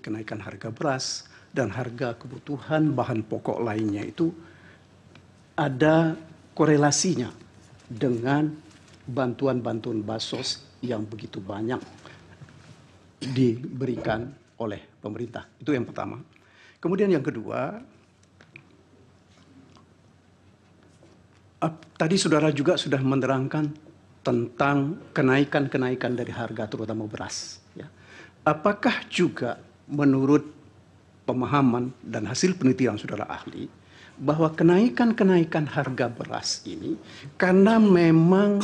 kenaikan harga beras dan harga kebutuhan bahan pokok lainnya itu ada korelasinya dengan bantuan-bantuan basos yang begitu banyak diberikan oleh pemerintah. Itu yang pertama. Kemudian yang kedua, tadi saudara juga sudah menerangkan tentang kenaikan-kenaikan dari harga terutama beras. Ya. Apakah juga menurut pemahaman dan hasil penelitian saudara ahli bahwa kenaikan-kenaikan harga beras ini karena memang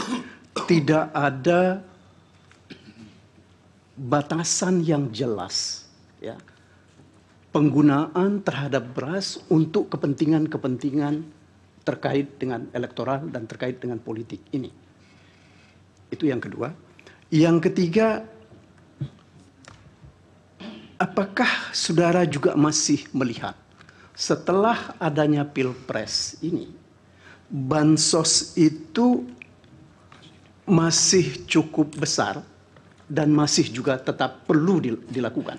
tidak ada batasan yang jelas ya penggunaan terhadap beras untuk kepentingan-kepentingan terkait dengan elektoral dan terkait dengan politik ini. Itu yang kedua. Yang ketiga, apakah saudara juga masih melihat setelah adanya pilpres ini, bansos itu masih cukup besar dan masih juga tetap perlu dilakukan.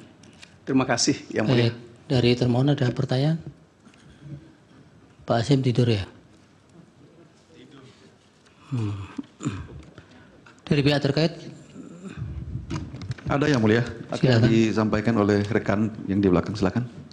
Terima kasih yang mulia. Baik, dari termohon ada pertanyaan? Pak Asim tidur ya? Hmm. Dari pihak terkait ada yang mulia akan disampaikan oleh rekan yang di belakang silakan